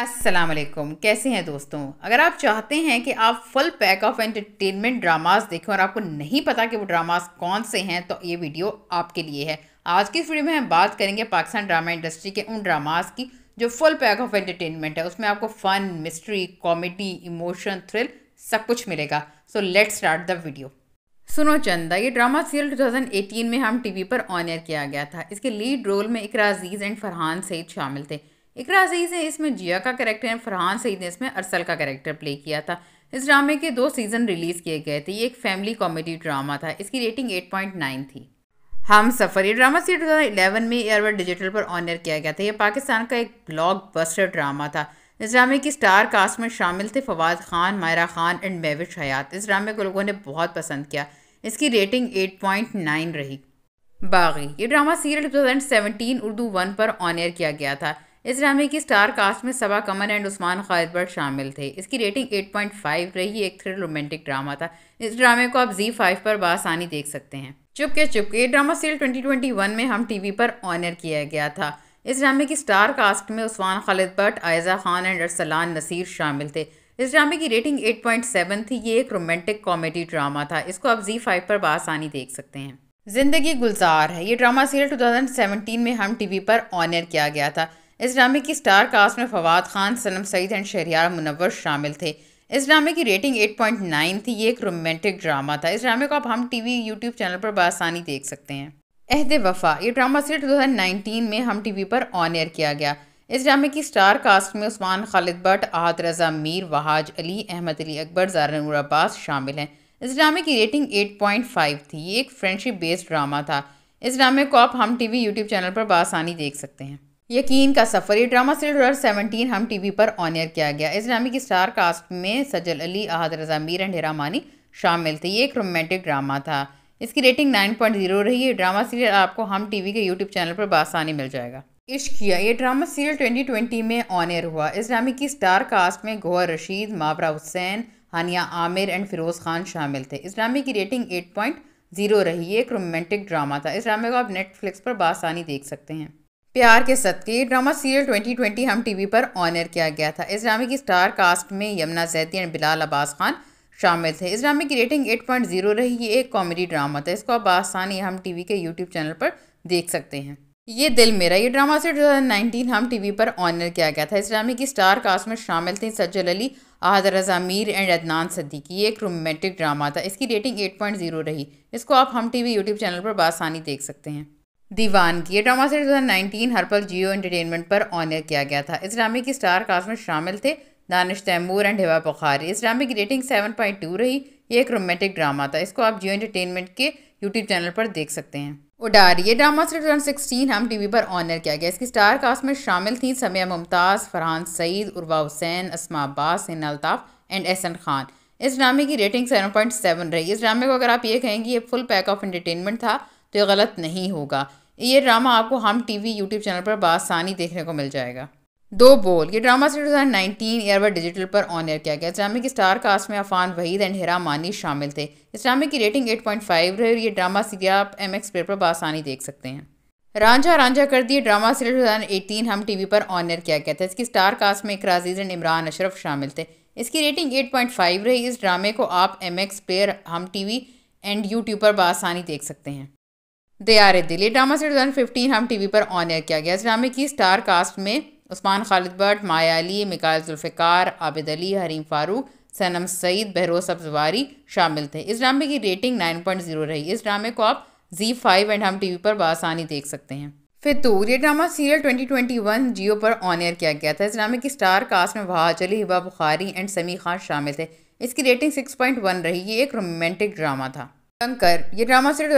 असलम कैसे हैं दोस्तों अगर आप चाहते हैं कि आप full pack of entertainment dramas देखें और आपको नहीं पता कि वो ड्रामास कौन से हैं तो ये वीडियो आपके लिए है आज की इस वीडियो में हम बात करेंगे पाकिस्तान ड्रामा इंडस्ट्री के उन ड्रामास की जो फुल पैक ऑफ एंटरटेनमेंट है उसमें आपको fun mystery comedy emotion thrill सब कुछ मिलेगा so let start the video Suno Chanda ये ड्रामा सीरियल 2018 में हम टीवी पर ऑन एयर किया गया था इसके लीड रोल में इकरा अजीज़ एंड फरहान सईद शामिल थे इकरा अजीज़ ने इसमें जिया का करेक्टर एंड फरहान सईद ने इसमें अरसल का करेक्टर प्ले किया था इस ड्रामे के दो सीज़न रिलीज़ किए गए थे ये एक फैमिली कॉमेडी ड्रामा था इसकी रेटिंग 8.9 थी हम सफ़र ये ड्रामा सीरियल दो में एयरवर्ड डिजिटल पर ऑनर किया गया था यह पाकिस्तान का एक ब्लॉक बस्टर ड्रामा था इस ड्रामे की स्टार कास्ट में शामिल थे फवाद खान मायरा खान एंड मेविश हयात इस ड्रामे को लोगों ने बहुत पसंद किया इसकी रेटिंग 8.9 रही बागी ये ड्रामा सीरियल 2017 उर्दू वन पर ऑन एयर किया गया था इस ड्रामे की स्टार कास्ट में सबा कमर एंड उस्मान खालिद बट शामिल थे इसकी रेटिंग 8.5 रही एक थ्रिल रोमांटिक ड्रामा था इस ड्रामे को आप जी फाइव पर बासानी देख सकते हैं चुपके चुपके ये ड्रामा सीरियल 2021 में हम टीवी पर ऑनर किया गया था इस ड्रामे की स्टार कास्ट में उस्मान खालिद भट्ट आयजा खान एंड अरसलान नसीर शामिल थे इस ड्रामे की रेटिंग 8.7 थी ये एक रोमांटिक कॉमेडी ड्रामा था इसको आप जी फाइव पर बसानी देख सकते हैं जिंदगी गुलजार है ये ड्रामा सीरियल 2017 में हम टीवी पर ऑनर किया गया था इस ड्रामे की स्टार कास्ट में फवाद खान सनम सईद एंड शहरियार मुनवर शामिल थे इस ड्रामे की रेटिंग 8.9 थी ये एक रोमांटिक ड्रामा था इस ड्रामे को आप हम टीवी यूट्यूब चैनल पर बासानी देख सकते हैं अहद वफा ये ड्रामा सीरीज 2019 में हम टीवी पर ऑन एयर किया गया इस ड्रामे की स्टार कास्ट में उस्मान खालिद भट्ट आहत रजा मीर वहाज अली अहमद अली अकबर जारानूर अब्बास शामिल हैं इस ड्रामे की रेटिंग 8.5 थी ये एक फ्रेंडशिप बेस्ड ड्रामा था इस ड्रामे को आप हम टीवी यूट्यूब चैनल पर बासानी देख सकते हैं यकीन का सफ़र ये drama series two Hum T पर ऑन एयर किया गया इस ड्रामे की स्टार कास्ट में सजल अली आहद रजा मीर एंड हिरा शामिल थे ये एक रोमांटिक ड्रामा था इसकी रेटिंग 9.0 रही है ड्रामा सीरियल आपको हम टीवी के यूट्यूब चैनल पर बासानी मिल जाएगा इश्क किया ये ड्रामा सीरियल 2020 में ऑन एयर हुआ इस ड्रामे की स्टार कास्ट में गोहर रशीद मावरा हुसैन हानिया आमिर एंड फिरोज़ खान शामिल थे इस ड्रामे की रेटिंग 8.0 रही है एक रोमांटिक ड्रामा था इस ड्रामे को आप नेटफ्लिक्स पर बासानी देख सकते हैं प्यार के सदके ये ड्रामा सीरियल 2020 हम टीवी पर ऑन एयर किया गया था इस ड्रामे की स्टार कास्ट में यमुना जैदी एंड बिलाल अब्बास खान शामिल थे इस ड्रामे की रेटिंग 8.0 रही ये एक कॉमेडी ड्रामा था इसको आप आसानी हम टीवी के यूट्यूब चैनल पर देख सकते हैं ये दिल मेरा ये ड्रामा से 2019 हम टीवी पर ऑनर किया गया था इस ड्रामे की स्टार कास्ट में शामिल थे सज्जल अली आदर रजा मीर एंड अदनान सद्दीकी ये एक रोमांटिक ड्रामा था इसकी रेटिंग 8.0 रही इसको आप हम टीवी यूट्यूब चैनल पर बासानी देख सकते हैं दीवान की ये ड्रामा से two thousand Har Harpal Geo entertainment पर ऑनर किया गया था इस ड्रामे की स्टार कास्ट में शामिल थे दानिश तैमूर एंड हिवा बुखारी इस ड्रामे की रेटिंग सेवन पॉइंट टू रही ये एक रोमांटिक ड्रामा था इसको आप जियो एंटरटेनमेंट के यूट्यूब चैनल पर देख सकते हैं उडार ये ड्रामा से टू सिक्सटीन हम टीवी पर ऑनर किया गया इसकी स्टार कास्ट में शामिल थी समिया मुमताज़ फरहान सईद उर्वा हुसैन असमा अब्बास हिना अल्ताफ़ एंड एहसन खान इस ड्रामे की रेटिंग सेवन पॉइंट सेवन रही इस ड्रामे को अगर आप ये कहेंगे ये फुल पैक ऑफ एंटरटेनमेंट था तो ये गलत नहीं होगा ये ड्रामा आपको हम टीवी यूट्यूब चैनल पर बासानी देखने को मिल जाएगा दो बोल ये ड्रामा सीरीज 2019 ईयरवर डिजिटल पर ऑन एयर किया गया इस्लामिक स्टार कास्ट में अफान वहीद एंड हिरा मानी शामिल थे इस्लामिक की रेटिंग 8.5 रही ये ड्रामा सीरियल आप एम एक्स पर बासानी देख सकते हैं रांझा रांझा कर दिए ड्रामा थाउजेंड 2018 हम टीवी पर ऑन एयर किया गया था इसकी स्टार कास्ट में इकरा अजीज एंड इमरान अशरफ शामिल थे इसकी रेटिंग फाइव रही इस ड्रामे को आप M X player Hum V and YouTube पर बसानी देख सकते हैं दयारे दिल ये ड्रामा सीरीज 2015 हम वी पर ऑन एयर किया गया इस ड्रामे की स्टार कास्ट में उस्मान खालिद भट्ट माया अली मिकायल जुल्फ़िकार आबिद अली हरीम फ़ारूक सनम सईद बहरोज सब्जवारी शामिल थे इस ड्रामे की रेटिंग 9.0 रही इस ड्रामे को आप Zee five and Hum TV पर बसानी देख सकते हैं फितूर तो, ये ड्रामा सीरियल 2021 जियो पर ऑन एयर किया गया था इस ड्रामे की स्टार कास्ट में वहाज अली हिबा बुखारी एंड समी खान शामिल थे इसकी रेटिंग 6.1 रही ये एक रोमांटिक ड्रामा था कंकर ये ड्रामा थाउजेंड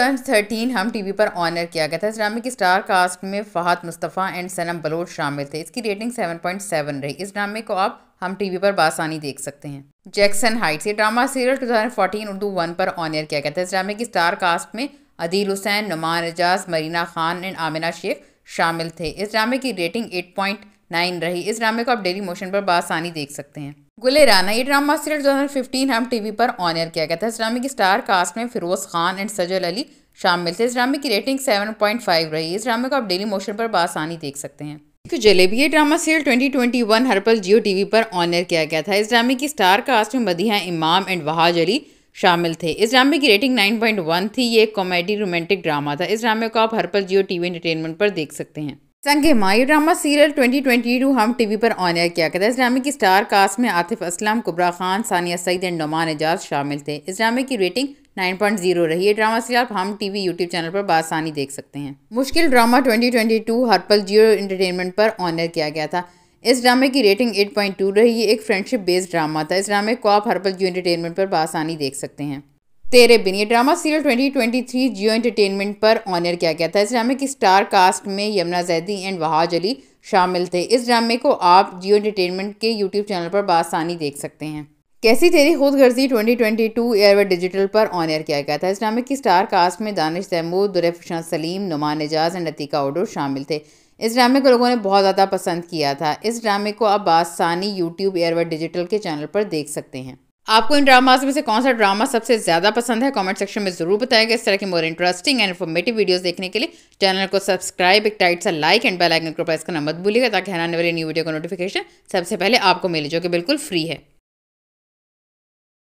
2013 हम टीवी पर ऑनर किया गया था इस ड्रामे की स्टार कास्ट में फहद मुस्तफ़ा एंड सनम बलोच शामिल थे इसकी रेटिंग 7.7 रही इस ड्रामे को आप हम टीवी पर बासानी देख सकते हैं जैक्सन हाइट्स ये ड्रामा सीरियल 2014 उर्दू वन पर ऑनर किया गया था इस ड्रामे की स्टार कास्ट में अदील हुसैन नुमान एजाज मरीना खान एंड आमिना शेख शामिल थे इस ड्रामे की रेटिंग नाइन रही इस ड्रामे को आप डेली मोशन पर बासानी देख सकते हैं गुलेराना ये ड्रामा सीरियल 2015 हम टीवी पर ऑन एयर किया गया था इस ड्रामे की स्टार कास्ट में फिरोज खान एंड सजल अली शामिल थे इस ड्रामे की रेटिंग 7.5 रही इस ड्रामे को आप डेली मोशन पर बसानी देख सकते हैं जलेबी ये drama serial 2021 Harpal Geo TV पर ऑन एयर किया गया था इस ड्रामे की स्टार कास्ट में मदिहा इमाम एंड वहाज अली शामिल थे इस ड्रामे की रेटिंग वन थी ये एक कॉमेडी रोमांटिक ड्रामा था इस ड्रामे को आप हरपल जियो टीवी एंटरटेनमेंट पर देख सकते हैं संग हमायूँ ड्रामा सीरियल 2022 हम टीवी पर ऑन एयर किया गया था इस की स्टार कास्ट में आतिफ असलम कुबरा खान सानिया सईद एंड नुमान एजाज शामिल थे इस ड्रामे की रेटिंग 9.0 रही है ड्रामा सीरियल आप हम टीवी यूट्यूब चैनल पर बासानी देख सकते हैं मुश्किल ड्रामा 2022 हरपल जियो इंटरटेनमेंट पर ऑनर किया गया था इस ड्रामे की रेटिंग 8.2 रही है एक फ्रेंडशिप बेस्ड ड्रामा था इस ड्रामे को आप हरपल जियो इंटरटेनमेंट पर बासानी देख सकते हैं तेरे बिन ये ड्रामा सीरियल 2023 जियो एंटरटेनमेंट पर ऑनर किया गया था इस ड्रामे की स्टार कास्ट में यमुना जैदी एंड वहाज अली शामिल थे इस ड्रामे को आप जियो एंटरटेनमेंट के यूट्यूब चैनल पर बासानी देख सकते हैं Kaisi Teri Khudgharzi twenty twenty two ARY digital पर ऑन एयर किया गया था इस ड्रामे की स्टार कास्ट में दानिश तैमूर दुरफान सलीम नुमान एजाज एंड लतिका ओडो शामिल थे इस ड्रामे को लोगों ने बहुत ज़्यादा पसंद किया था इस ड्रामे को आप बासानी यूट्यूब एयरवे डिजिटल के चैनल पर देख सकते हैं आपको इन ड्रामाज में से कौन सा ड्रामा सबसे ज़्यादा पसंद है कमेंट सेक्शन में ज़रूर बताएगा इस तरह की more interesting and informative videos देखने के लिए चैनल को सब्सक्राइब एक टाइट सा लाइक एंड बेल आइकन को प्रेस करना मत भूलिएगा ताकि आने वाली न्यू वीडियो का नोटिफिकेशन सबसे पहले आपको मिले जो कि बिल्कुल फ्री है